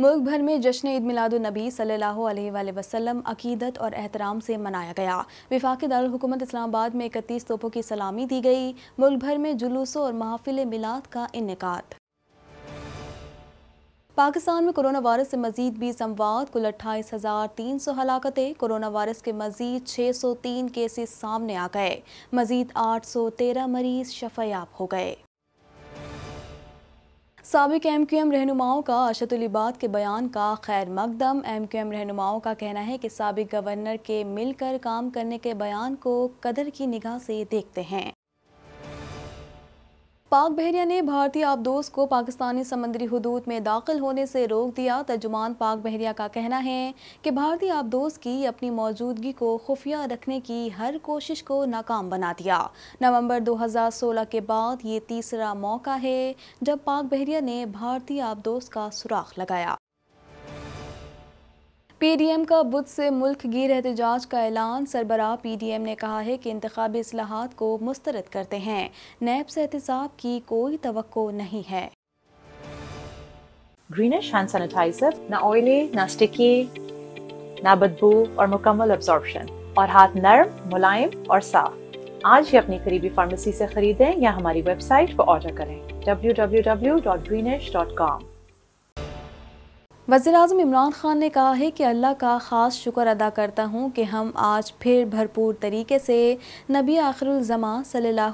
मुल्क भर में जश्न ईद मिलादुलनबी सल्लल्लाहु अलैहि अकीदत और एहतराम से मनाया गया विफाक दारकूमत इस्लामाबाद में इकतीस तोपों की सलामी दी गई मुल्क भर में जुलूसों और महाफिल मिलाद का इनका पाकिस्तान में कोरोना वायरस से मजीद बीस संवाद कुल अट्ठाईस हज़ार तीन सौ हलाकतें कोरोना वायरस के मजीद छः सौ तीन केसेस सामने आ गए मजीद आठ सौ तेरह मरीज शफयाब हो गए सबक एम क्यू एम रहनुमाओं का अशतुलबाद के बयान का खैर मकदम एम क्यू एम रहनुमाओं का कहना है कि सबक गवर्नर के मिलकर काम करने के बयान को कदर की निगाह से देखते हैं पाक बहरिया ने भारतीय आबदोस को पाकिस्तानी समंदरी हदूद में दाखिल होने से रोक दिया तर्जुमान पाक बहरिया का कहना है कि भारतीय आबदोस की अपनी मौजूदगी को खुफिया रखने की हर कोशिश को नाकाम बना दिया नवंबर 2016 के बाद ये तीसरा मौका है जब पाक बहरिया ने भारतीय आबदोस का सुराख लगाया पीडीएम का बुध से मुल्क गिर एहतजाज का ऐलान डी पीडीएम ने कहा है कि इंतबी असलाहत को मुस्तरद करते हैं नैब से एहतसाब की कोई तो नहीं है ग्रीनिश हैंड सैनिटाइजर ना ऑयली ना स्टिकी ना बदबू और मुकम्मल अब्जॉर्बशन और हाथ नरम मुलायम और साफ आज ही अपनी करीबी फार्मेसी से खरीदें या हमारी वेबसाइट पर ऑर्डर करें W W W dot Greenish dot com वज़ी अजम इमरान ख़ान ने कहा है कि अल्लाह का ख़ास शुक्र अदा करता हूँ कि हम आज फिर भरपूर तरीके से नबी आखिरज़मा सल्ला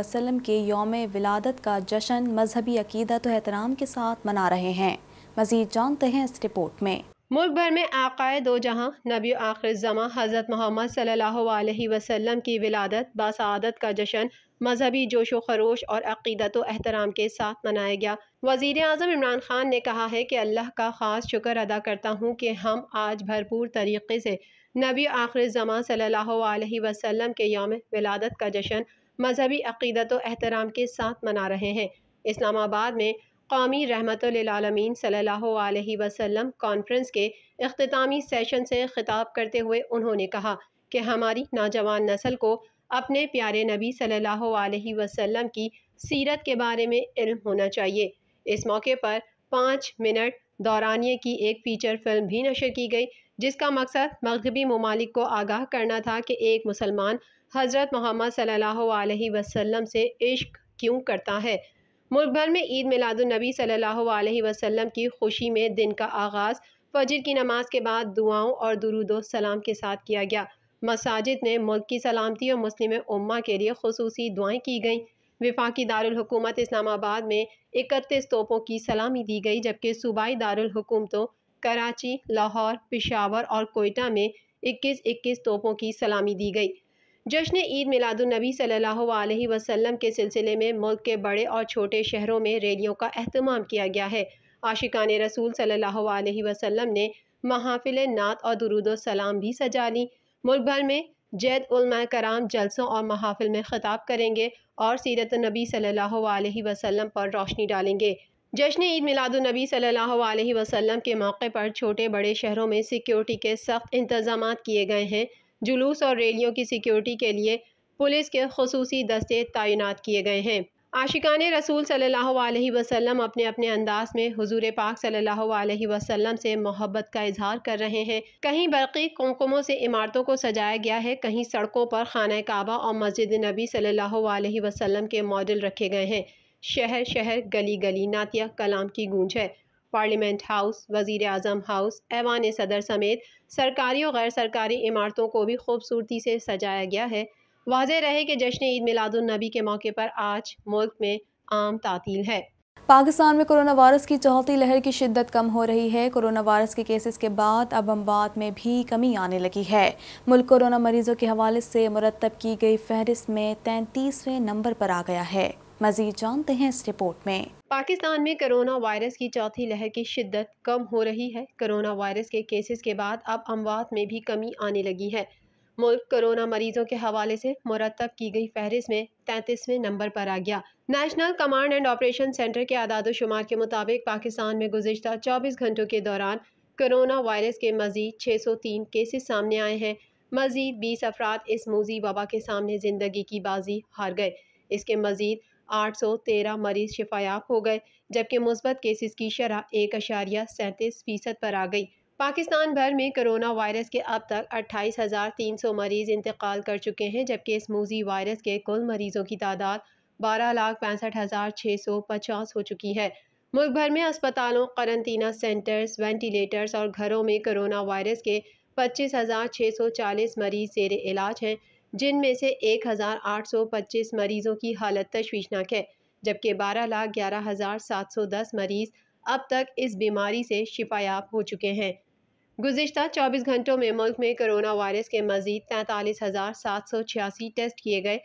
वसम के योम विलादत का जश्न मजहबी अकीदत तो एहतराम के साथ मना रहे हैं मज़ीद जानते हैं इस रिपोर्ट में मुल्क भर में आकाए दो जहाँ नबी आखिर जमा हज़रत मोहम्मद सल्लल्लाहु वसम की विलादत बसादत का जश्न मजहबी जोश व खरोश और अकीदत अहतराम के साथ मनाया गया वजीर अजम इमरान खान ने कहा है कि अल्लाह का ख़ास शुक्र अदा करता हूँ कि हम आज भरपूर तरीके से नबी आखिर जमा सल वसम के योम विलादत का जश्न मजहबी अकीदत अहतराम के साथ मना रहे हैं इस्लामाबाद में कौमी रहमतमीन सल्ला वसम कॉन्फ्रेंस के अख्तामी सेशन से ख़िताब करते हुए उन्होंने कहा कि हमारी नौजवान नस्ल को अपने प्यारे नबी सल्ला वसम की सीरत के बारे में इल्म होना चाहिए इस मौके पर पाँच मिनट दौरानिए की एक फ़ीचर फिल्म भी नशर की गई जिसका मकसद मगरबी ममालिक को आगाह करना था कि एक मुसलमान हज़रत मोहम्मद सल्ला वसम से इश्क क्यों करता है मुल्क भर में ईद मिलादुलनबी सल्लल्लाहु अलैहि वसल्लम की खुशी में दिन का आगाज़ फजर की नमाज के बाद दुआओं और दुरुदो सलाम के साथ किया गया मसाजिद में मुल्क की सलामती और मुस्लिम उम्मा के लिए खसूसी दुआएं की गईं विफाकी दारकूमत इस्लामाबाद में इकतीस तोपों की सलामी दी गई जबकि सूबाई दारकूमतों तो कराची लाहौर पिशावर और कोयटा में इक्कीस इक्कीस तोपों की सलामी दी गई जश्न ईद मिलादुलनबी सल्लल्लाहु अलैहि वसल्लम के सिलसिले में मुल्क के बड़े और छोटे शहरों में रैलियों का अहतमाम किया गया है आशिकान रसूल सल्लल्लाहु अलैहि वसल्लम ने महाफिल नात और दरुद सलाम भी सजा ली मुल्क भर में जैद उलमा कराम जलसों और महाफिल में ख़ताब करेंगे और सीरत नबी सल्लल्लाहु अलैहि वसल्लम पर रोशनी डालेंगे जश्न ईद मिलादुलनबी सल्लल्लाहु अलैहि वसल्लम के मौके पर छोटे बड़े शहरों में सिक्योरिटी के सख्त इंतजाम किए गए हैं जुलूस और रैलियों की सिक्योरिटी के लिए पुलिस के खसूसी दस्ते तैनात किए गए हैं आशिकान रसूल सल्लल्लाहु अलैहि वसल्लम अपने अपने अंदाज में हुजूर पाक सल्लल्लाहु अलैहि वसल्लम से मोहब्बत का इजहार कर रहे हैं कहीं बरक़ी कुमकुमों से इमारतों को सजाया गया है कहीं सड़कों पर खाना काबा और मस्जिद नबी सल्लल्लाहु अलैहि वसल्लम के मॉडल रखे गए हैं शहर शहर गली गली नातिया कलाम की गूंज है पार्लियामेंट हाउस वजीर अजम हाउस ऐवान सदर समेत सरकारी और गैर सरकारी इमारतों को भी खूबसूरती से सजाया गया है वाज रहे कि जश्न ईद मिलादुलनबी के मौके पर आज मुल्क में आम तातील है पाकिस्तान में कोरोना वायरस की चौथी लहर की शिद्दत कम हो रही है कोरोना वायरस के केसेस के बाद अब अमवात में भी कमी आने लगी है मुल्क कोरोना मरीजों के हवाले से मुरतब की गई फहरिस्त में तैंतीसवें नंबर पर आ गया है मजीद जानते हैं इस रिपोर्ट में पाकिस्तान में कोरोना वायरस की चौथी लहर की शिद्दत कम हो रही है कोरोना वायरस के केसेस के बाद अब अमवात में भी कमी आने लगी है मुल्क कोरोना मरीजों के हवाले से मुरतब की गई फहरिस्त में तैंतीसवें नंबर पर आ गया national command and operation centre के आदाद शुमार के मुताबिक पाकिस्तान में गुजशत चौबीस घंटों के दौरान कोरोना वायरस के मजीद छः सौ तीन केसेस सामने आए हैं मजीद बीस अफराद इस मोजी वबा के सामने ज़िंदगी की बाजी हार गए इसके मजीद आठ सौ तेरह मरीज शिफायाब हो गए जबकि मुस्बत केसेस की शरह एक अशारिया सैंतीस फीसद पर आ गई पाकिस्तान भर में कोरोना वायरस के अब तक अट्ठाईस हज़ार तीन सौ मरीज इंतकाल कर चुके हैं जबकि इस मूजी वायरस के कुल मरीजों की तादाद बारह लाख पैंसठ हज़ार छः सौ पचास हो चुकी है मुल्क भर में अस्पतालों करंतना सेंटर्स वेंटिलेटर्स और घरों में कोरोना वायरस के पच्चीस हज़ार छः सौ चालीस मरीज जेर इलाज हैं जिनमें से एक हज़ार आठ सौ पच्चीस मरीज़ों की हालत तशवीशनाक है जबकि बारह लाख ग्यारह हज़ार सात सौ दस मरीज़ अब तक इस बीमारी से शिफायाब हो चुके हैं गुज्त चौबीस घंटों में मुल्क में कोरोना वायरस के मजीद तैंतालीस हज़ार सात सौ छियासी टेस्ट किए गए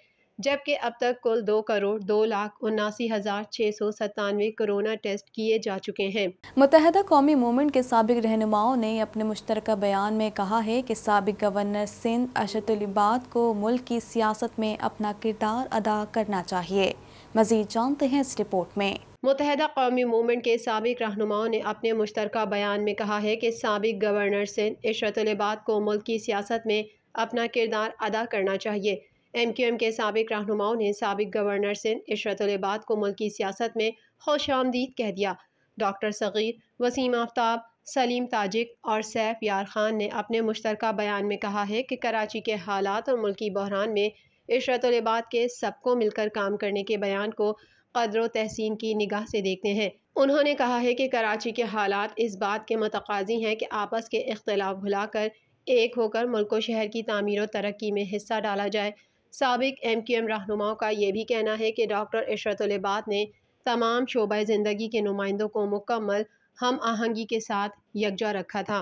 जबकि अब तक कुल दो करोड़ दो लाख उन्नासी हज़ार छह सौ सतानवे कोरोना टेस्ट किए जा चुके हैं मुतहदा कौमी मूवमेंट के सबक रहनुमाओं ने अपने मुश्तर बयान में कहा है कि सबक गवर्नर सिंध अशदुलबाद को मुल्क की सियासत में अपना किरदार अदा करना चाहिए मजीद जानते हैं इस रिपोर्ट में मुतहदा कौमी मूवमेंट के सबक रहनुमाओं ने अपने मुश्तर बयान में कहा है कि सबक गवर्नर सिंध इशरतुलबाद को मुल्क की सियासत में अपना किरदार अदा करना चाहिए एम क्यू एम के सबक रहनुमाओं ने सबक गवर्नर सिंध इशरतलबाद को मुल्क सियासत में खुश आमदीद कह दिया डॉक्टर सगीर वसीम आफ्ताब सलीम ताजिक और सैफ यार खान ने अपने मुश्तर बयान में कहा है कि कराची के हालात और मुल्की बहरान में इशरतलबाद के सबको मिलकर काम करने के बयान को कदर तहसीन की निगाह से देखते हैं उन्होंने कहा है कि कराची के हालात इस बात के मतकाजी हैं कि आपस के अख्तिलाफ भुलाकर एक होकर मुल्क शहर की तमीर व तरक्की में हिस्सा डाला जाए सबक एम क्यू एम रहनुमाओं का ये भी कहना है कि डॉक्टर इशरतुलबाद ने तमाम शोबा ज़िंदगी के नुमाइंदों को मुकम्मल हम आहंगी के साथ यकजा रखा था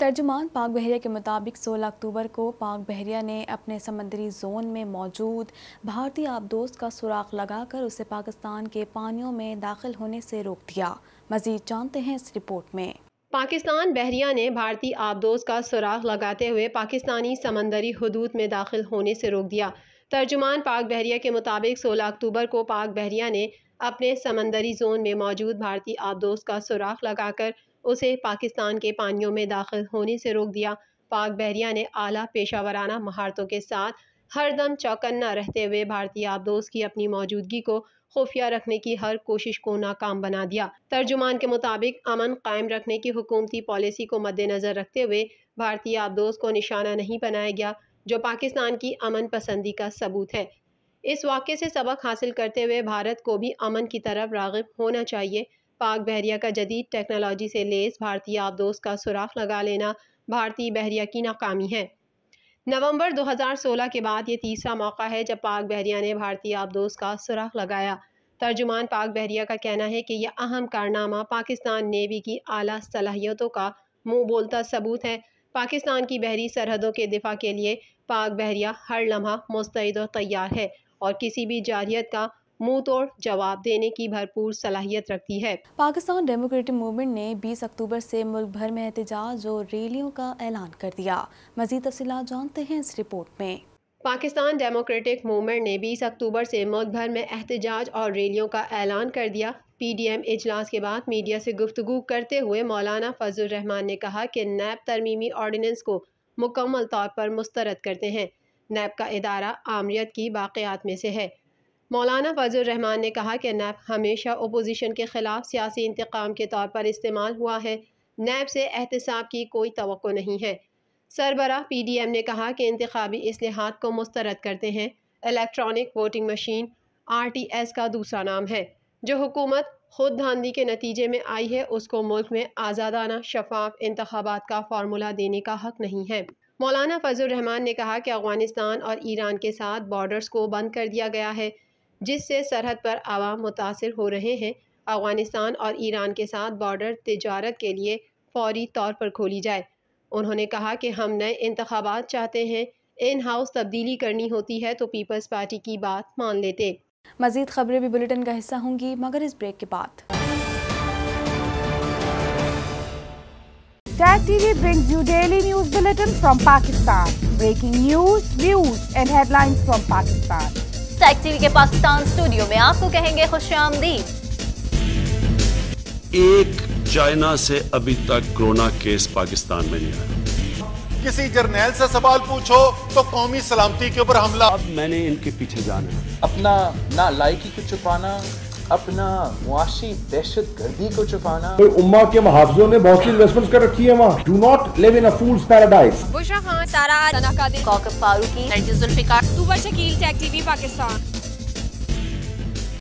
तर्जुमान पाक बहरिया के मुताबिक 16 अक्टूबर को पाक बहरिया ने अपने समंदरी जोन में मौजूद भारतीय आबदोस्त का सुराख लगाकर उसे पाकिस्तान के पानियों में दाखिल होने से रोक दिया मजीद जानते हैं इस रिपोर्ट में पाकिस्तान बहरिया ने भारतीय आबदोज का सुराग लगाते हुए पाकिस्तानी समंदरी हदूद में दाखिल होने से रोक दिया तर्जुमान पाक बहरिया के मुताबिक 16 अक्टूबर को पाक बहरिया ने अपने समंदरी जोन में मौजूद भारतीय आबदोज का सुराख लगाकर उसे पाकिस्तान के पानियों में दाखिल होने से रोक दिया पाक बहरिया ने आला पेशा वराना महारतों के साथ हरदम चौकन्ना रहते हुए भारतीय आबदोज की अपनी मौजूदगी को खुफिया रखने की हर कोशिश को नाकाम बना दिया तर्जुमान के मुताबिक अमन कायम रखने की हुकूमती पॉलिसी को मद्देनजर रखते हुए भारतीय आबदोज को निशाना नहीं बनाया गया जो पाकिस्तान की अमन पसंदी का सबूत है इस वाक़े से सबक हासिल करते हुए भारत को भी अमन की तरफ रागब होना चाहिए पाक बहरिया का जदीद टेक्नोलॉजी से लेस भारतीय आबदोज का सुराख लगा लेना भारतीय बहरिया की नाकामी है नवंबर 2016 के बाद ये तीसरा मौका है जब पाक बहरिया ने भारतीय आबदोज का सुराख लगाया तर्जुमान पाक बहरिया का कहना है कि यह अहम कारनामा पाकिस्तान नेवी की आला सलाहियतों का मुंह बोलता सबूत है पाकिस्तान की बहरी सरहदों के दिफा के लिए पाक बहरिया हर लम्हा मुस्तैद और तैयार है और किसी भी जारियत का मुंह तोड़ जवाब देने की भरपूर सलाहियत रखती है पाकिस्तान डेमोक्रेटिक मूवमेंट ने 20 अक्टूबर से मुल्क भर में एहतजाज और रैलियों का ऐलान कर दिया मजीद तफ़ी जानते हैं इस रिपोर्ट में पाकिस्तान डेमोक्रेटिक मूवमेंट ने 20 अक्टूबर से मुल्क भर में एहतजाज और रैलियों का ऐलान कर दिया पीडीएम इजलास के बाद मीडिया से गुफ्तु करते हुए मौलाना फजल रहमान ने कहा कि नैब तरमीमी ऑर्डीनेंस को मुकम्मल तौर पर मुस्तरद करते हैं नैब का इदारा आमरीत की बाक़ियात में से है मौलाना फजल रहमान ने कहा कि नैब हमेशा अपोजिशन के ख़िलाफ़ सियासी इंतकाम के तौर पर इस्तेमाल हुआ है नैब से एहतसाब की कोई तो नहीं है सरबरा पी डी एम ने कहा कि इंतबी असलहत को मुस्तरद करते हैं electronic voting machine R T S का दूसरा नाम है जो हुकूमत खुद धांधी के नतीजे में आई है उसको मुल्क में आज़ादाना शफाफ इंतबात का फार्मूला देने का हक नहीं है मौलाना फजल रहमान ने कहा कि अफगानिस्तान और ईरान के साथ बॉर्डर्स को बंद कर दिया गया है जिससे सरहद पर आवाम मुतासर हो रहे हैं अफगानिस्तान और ईरान के साथ बॉर्डर तजारत के लिए फौरी तौर पर खोली जाए उन्होंने कहा कि हम नए इंतबात चाहते हैं इन हाउस तब्दीली करनी होती है तो पीपल्स पार्टी की बात मान लेते मजीद खबरें भी बुलेटिन का हिस्सा होंगी मगर इस ब्रेक के बाद Tag TV brings you daily news bulletin from Pakistan. Breaking news, views and headlines from Pakistan. Tech TV के पाकिस्तान स्टूडियो में आपको कहेंगे खुशियामदी एक चाइना से अभी तक कोरोना केस पाकिस्तान में नहीं आया किसी जर्नैल से सवाल पूछो तो कौमी सलामती के ऊपर हमला अब मैंने इनके पीछे जाना अपना ना लायकी को छुपाना अपना मुआशी दहशत गर्दी को छुपाना तो उम्मा के मुहावजों ने बहुत सी इन्वेस्टमेंट कर रखी है वहाँ do not live in fool's paradise Bushra Khan Sara Farooqui Zulfiqar Shakeel Tech TV Pakistan